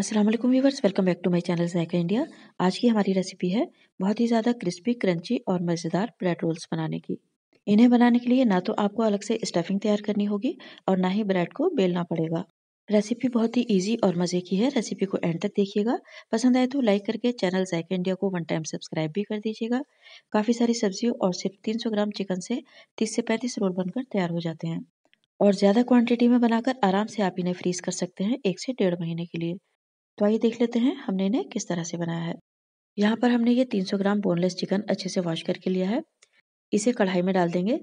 Aslam viewers welcome back to my channel Zaika India आज की हमारी रेसिपी है बहुत ही ज़्यादा क्रिस्पी क्रंची और मज़ेदार ब्रेड रोल्स बनाने की इन्हें बनाने के लिए ना तो आपको अलग से स्टफिंग तैयार करनी होगी और ना ही ब्रेड को बेलना पड़ेगा रेसिपी बहुत ही इजी और मज़े की है रेसिपी को एंड तक देखिएगा पसंद आए तो लाइक करके चैनल जैका इंडिया को वन टाइम सब्सक्राइब भी कर दीजिएगा काफ़ी सारी सब्जियों और सिर्फ सौ ग्राम चिकन से तीस से पैंतीस रोल बनकर तैयार हो जाते हैं और ज़्यादा क्वांटिटी में बनाकर आराम से आप इन्हें फ्रीज कर सकते हैं एक से डेढ़ महीने के लिए तो आइए देख लेते हैं हमने इन्हें किस तरह से बनाया है यहाँ पर हमने ये 300 ग्राम बोनलेस चिकन अच्छे से वॉश करके लिया है इसे कढ़ाई में डाल देंगे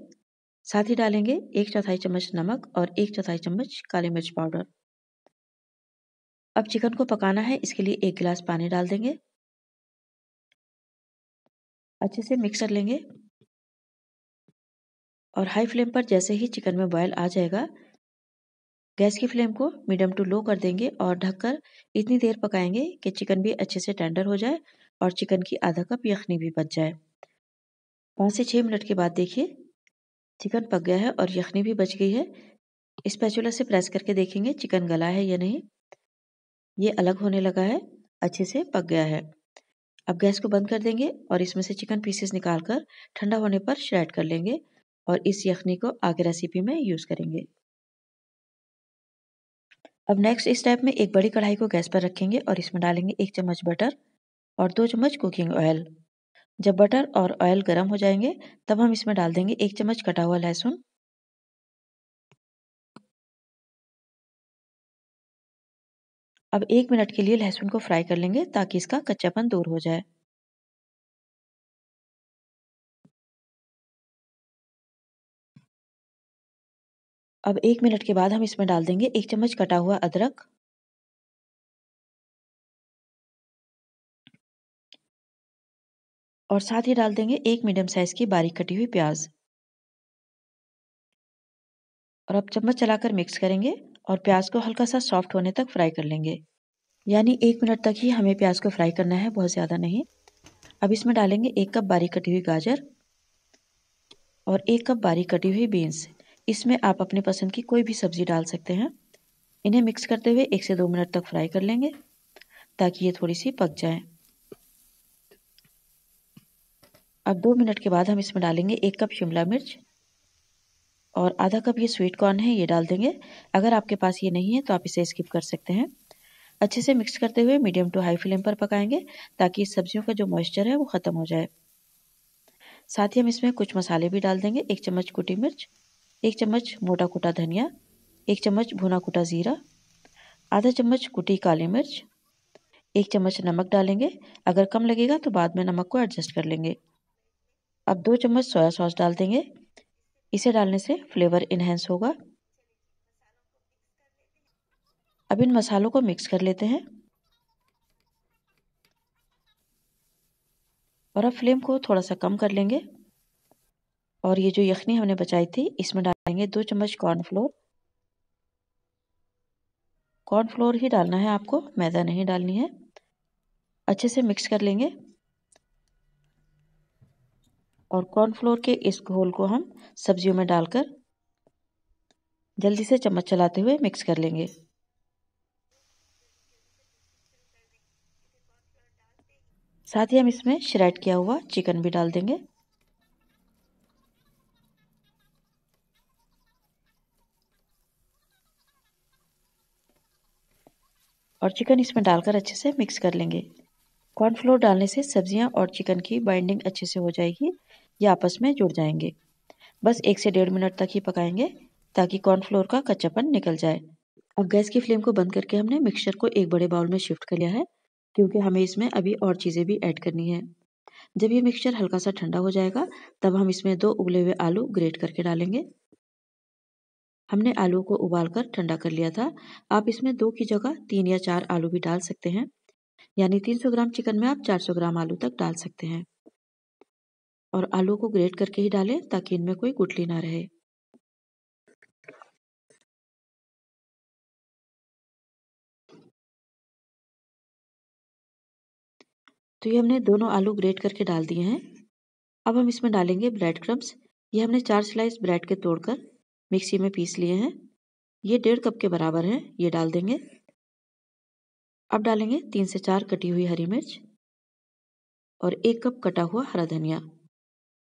साथ ही डालेंगे एक चौथाई चम्मच नमक और एक चौथाई चम्मच काली मिर्च पाउडर अब चिकन को पकाना है इसके लिए एक गिलास पानी डाल देंगे अच्छे से मिक्स कर लेंगे और हाई फ्लेम पर जैसे ही चिकन में बॉयल आ जाएगा गैस की फ्लेम को मीडियम टू लो कर देंगे और ढककर इतनी देर पकाएंगे कि चिकन भी अच्छे से टेंडर हो जाए और चिकन की आधा कप यखनी भी बच जाए पाँच से छः मिनट के बाद देखिए चिकन पक गया है और यखनी भी बच गई है इस पैचुला से प्रेस करके देखेंगे चिकन गला है या नहीं ये अलग होने लगा है अच्छे से पक गया है अब गैस को बंद कर देंगे और इसमें से चिकन पीसेस निकाल कर ठंडा होने पर श्रेड कर लेंगे और इस यखनी को आगे रेसिपी में यूज़ करेंगे अब नेक्स्ट स्टेप में एक बड़ी कढ़ाई को गैस पर रखेंगे और इसमें डालेंगे एक चम्मच बटर और दो चम्मच कुकिंग ऑयल जब बटर और ऑयल गर्म हो जाएंगे तब हम इसमें डाल देंगे एक चम्मच कटा हुआ लहसुन अब एक मिनट के लिए लहसुन को फ्राई कर लेंगे ताकि इसका कच्चापन दूर हो जाए अब एक मिनट के बाद हम इसमें डाल देंगे एक चम्मच कटा हुआ अदरक और साथ ही डाल देंगे एक मीडियम साइज की बारीक कटी हुई प्याज और अब चम्मच चलाकर मिक्स करेंगे और प्याज को हल्का सा सॉफ्ट होने तक फ्राई कर लेंगे यानी एक मिनट तक ही हमें प्याज को फ्राई करना है बहुत ज़्यादा नहीं अब इसमें डालेंगे एक कप बारीक कटी हुई गाजर और एक कप बारीक कटी हुई बीन्स इसमें आप अपने पसंद की कोई भी सब्ज़ी डाल सकते हैं इन्हें मिक्स करते हुए एक से दो मिनट तक फ्राई कर लेंगे ताकि ये थोड़ी सी पक जाए अब दो मिनट के बाद हम इसमें डालेंगे एक कप शिमला मिर्च और आधा कप ये स्वीट कॉर्न है ये डाल देंगे अगर आपके पास ये नहीं है तो आप इसे स्किप कर सकते हैं अच्छे से मिक्स करते हुए मीडियम टू हाई फ्लेम पर पकाएंगे ताकि इस सब्जियों का जो मॉइस्चर है वो ख़त्म हो जाए साथ ही हम इसमें कुछ मसाले भी डाल देंगे एक चम्मच कुटी मिर्च एक चम्मच मोटा कुटा धनिया एक चम्मच भुना कुटा ज़ीरा आधा चम्मच कुटी काली मिर्च एक चम्मच नमक डालेंगे अगर कम लगेगा तो बाद में नमक को एडजस्ट कर लेंगे अब दो चम्मच सोया सॉस डाल देंगे इसे डालने से फ्लेवर इन्हेंस होगा अब इन मसालों को मिक्स कर लेते हैं और अब फ्लेम को थोड़ा सा कम कर लेंगे और ये जो यखनी हमने बचाई थी इसमें डालेंगे दो चम्मच कॉर्नफ्लोर कॉर्नफ्लोर ही डालना है आपको मैदा नहीं डालनी है अच्छे से मिक्स कर लेंगे और कॉर्नफ्लोर के इस घोल को हम सब्जियों में डालकर जल्दी से चम्मच चलाते हुए मिक्स कर लेंगे साथ ही हम इसमें श्रेड किया हुआ चिकन भी डाल देंगे और चिकन इसमें डालकर अच्छे से मिक्स कर लेंगे कॉर्नफ्लोर डालने से सब्जियां और चिकन की बाइंडिंग अच्छे से हो जाएगी या आपस में जुड़ जाएंगे बस एक से डेढ़ मिनट तक ही पकाएंगे ताकि कॉर्नफ्लोर का कच्चापन निकल जाए अब गैस की फ्लेम को बंद करके हमने मिक्सचर को एक बड़े बाउल में शिफ्ट कर लिया है क्योंकि हमें इसमें अभी और चीज़ें भी ऐड करनी है जब ये मिक्सचर हल्का सा ठंडा हो जाएगा तब हम इसमें दो उबले हुए आलू ग्रेट करके डालेंगे हमने आलू को उबाल कर ठंडा कर लिया था आप इसमें दो की जगह तीन या चार आलू भी डाल सकते हैं यानी 300 ग्राम चिकन में आप 400 ग्राम आलू तक डाल सकते हैं और आलू को ग्रेट करके ही डालें ताकि इनमें कोई गुटली ना रहे तो ये हमने दोनों आलू ग्रेट करके डाल दिए हैं अब हम इसमें डालेंगे ब्रेड क्रम्स ये हमने चार स्लाइस ब्रेड के तोड़कर मिक्सी में पीस लिए हैं ये डेढ़ कप के बराबर है ये डाल देंगे अब डालेंगे तीन से चार कटी हुई हरी मिर्च और एक कप कटा हुआ हरा धनिया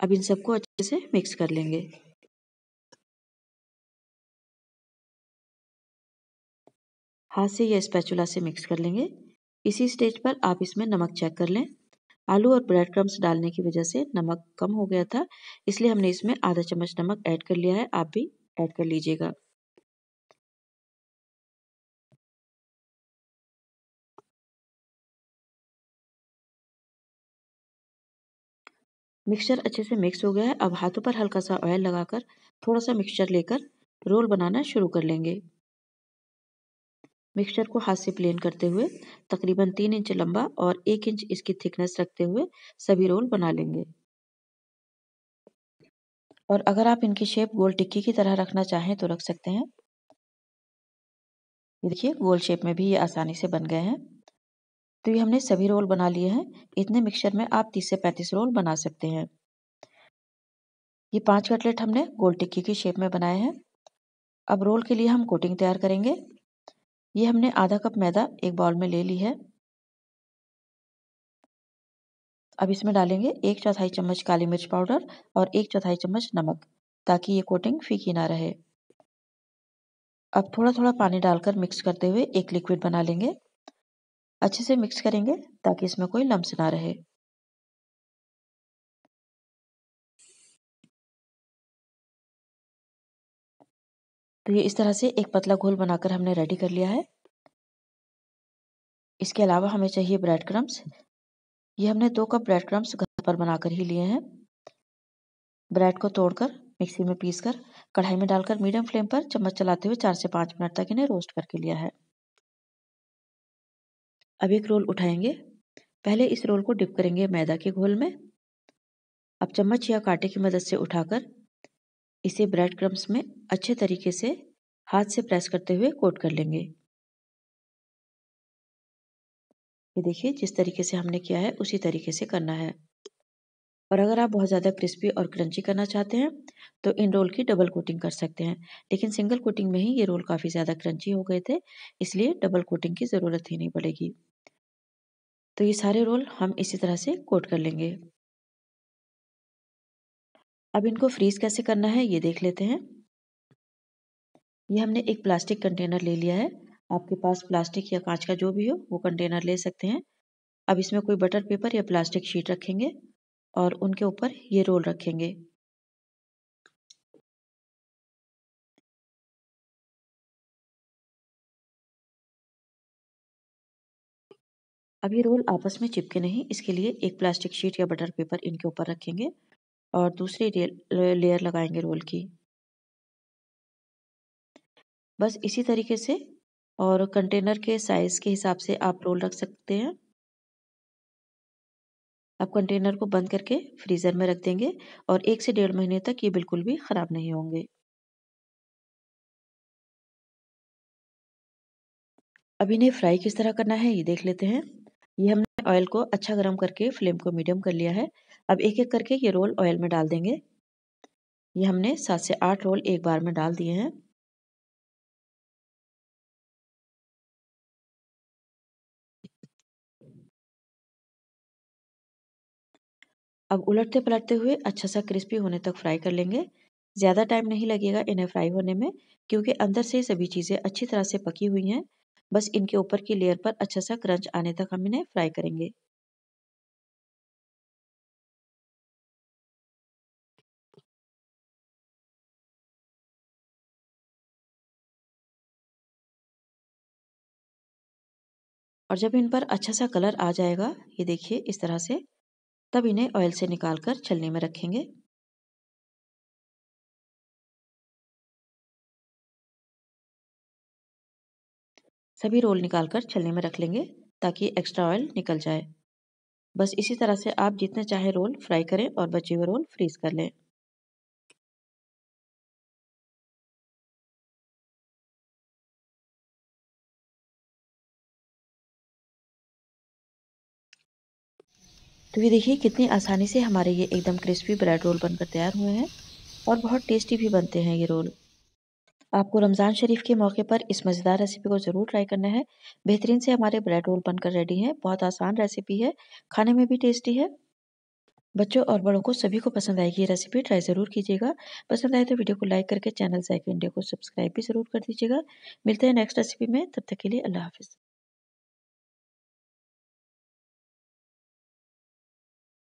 अब इन सबको अच्छे से मिक्स कर लेंगे हाथ से या स्पैचुला से मिक्स कर लेंगे इसी स्टेज पर आप इसमें नमक चेक कर लें आलू और ब्रेड क्रम्स डालने की वजह से नमक कम हो गया था इसलिए हमने इसमें आधा चम्मच नमक ऐड कर लिया है आप भी ऐड कर लीजिएगा मिक्सचर अच्छे से मिक्स हो गया है अब हाथों पर हल्का सा ऑयल लगाकर थोड़ा सा मिक्सचर लेकर रोल बनाना शुरू कर लेंगे मिक्सचर को हाथ से प्लेन करते हुए तकरीबन तीन इंच लंबा और एक इंच इसकी थिकनेस रखते हुए सभी रोल बना लेंगे और अगर आप इनकी शेप गोल टिक्की की तरह रखना चाहें तो रख सकते हैं ये देखिए गोल शेप में भी ये आसानी से बन गए हैं तो ये हमने सभी रोल बना लिए हैं इतने मिक्सचर में आप 30 से 35 रोल बना सकते हैं ये पांच कटलेट हमने गोल टिक्की की शेप में बनाए हैं अब रोल के लिए हम कोटिंग तैयार करेंगे ये हमने आधा कप मैदा एक बाउल में ले ली है अब इसमें डालेंगे एक चौथाई चम्मच काली मिर्च पाउडर और एक चौथाई चम्मच नमक ताकि ये कोटिंग फीकी ना रहे अब थोड़ा थोड़ा पानी डालकर मिक्स करते हुए एक लिक्विड बना लेंगे अच्छे से मिक्स करेंगे ताकि इसमें कोई लम्स ना रहे तो ये इस तरह से एक पतला घोल बनाकर हमने रेडी कर लिया है इसके अलावा हमें चाहिए ब्रेड क्रम्स ये हमने दो कप ब्रेड क्रम्स घर पर बनाकर ही लिए हैं ब्रेड को तोड़कर मिक्सी में पीस कर कढ़ाई में डालकर मीडियम फ्लेम पर चम्मच चलाते हुए चार से पाँच मिनट तक इन्हें रोस्ट करके लिया है अब एक रोल उठाएंगे पहले इस रोल को डिप करेंगे मैदा के घोल में अब चम्मच या कांटे की मदद से उठाकर इसे ब्रेड क्रम्स में अच्छे तरीके से हाथ से प्रेस करते हुए कोट कर लेंगे ये देखिए जिस तरीके से हमने किया है उसी तरीके से करना है और अगर आप बहुत ज़्यादा क्रिस्पी और क्रंची करना चाहते हैं तो इन रोल की डबल कोटिंग कर सकते हैं लेकिन सिंगल कोटिंग में ही ये रोल काफ़ी ज़्यादा क्रंची हो गए थे इसलिए डबल कोटिंग की ज़रूरत ही नहीं पड़ेगी तो ये सारे रोल हम इसी तरह से कोट कर लेंगे अब इनको फ्रीज कैसे करना है ये देख लेते हैं ये हमने एक प्लास्टिक कंटेनर ले लिया है आपके पास प्लास्टिक या कांच का जो भी हो वो कंटेनर ले सकते हैं अब इसमें कोई बटर पेपर या प्लास्टिक शीट रखेंगे और उनके ऊपर ये रोल रखेंगे अब ये रोल आपस में चिपके नहीं इसके लिए एक प्लास्टिक शीट या बटर पेपर इनके ऊपर रखेंगे और दूसरी लेयर लगाएंगे रोल की बस इसी तरीके से और कंटेनर के साइज के हिसाब से आप रोल रख सकते हैं आप कंटेनर को बंद करके फ्रीज़र में रख देंगे और एक से डेढ़ महीने तक ये बिल्कुल भी ख़राब नहीं होंगे अब इन्हें फ्राई किस तरह करना है ये देख लेते हैं ये हमने ऑयल को अच्छा गर्म करके फ्लेम को मीडियम कर लिया है अब एक एक करके ये रोल ऑयल में डाल देंगे ये हमने सात से आठ रोल एक बार में डाल दिए हैं अब उलटते पलटते हुए अच्छा सा क्रिस्पी होने तक फ्राई कर लेंगे ज़्यादा टाइम नहीं लगेगा इन्हें फ्राई होने में क्योंकि अंदर से सभी चीज़ें अच्छी तरह से पकी हुई हैं बस इनके ऊपर की लेयर पर अच्छा सा क्रंच आने तक हम इन्हें फ्राई करेंगे और जब इन पर अच्छा सा कलर आ जाएगा ये देखिए इस तरह से तब इन्हें ऑयल से निकाल कर छलनी में रखेंगे सभी रोल निकाल कर छलनी में रख लेंगे ताकि एक्स्ट्रा ऑयल निकल जाए बस इसी तरह से आप जितने चाहे रोल फ्राई करें और बचे हुए रोल फ्रीज कर लें तो ये देखिए कितनी आसानी से हमारे ये एकदम क्रिस्पी ब्रेड रोल बनकर तैयार हुए हैं और बहुत टेस्टी भी बनते हैं ये रोल आपको रमज़ान शरीफ के मौके पर इस मज़ेदार रेसिपी को ज़रूर ट्राई करना है बेहतरीन से हमारे ब्रेड रोल बनकर रेडी हैं बहुत आसान रेसिपी है खाने में भी टेस्टी है बच्चों और बड़ों को सभी को पसंद आएगी ये रेसिपी ट्राई ज़रूर कीजिएगा पसंद आए तो वीडियो को लाइक करके चैनल साइकिल इंडिया को सब्सक्राइब भी ज़रूर कर दीजिएगा मिलते हैं नेक्स्ट रेसिपी में तब तक के लिए अल्लाह हाफिज़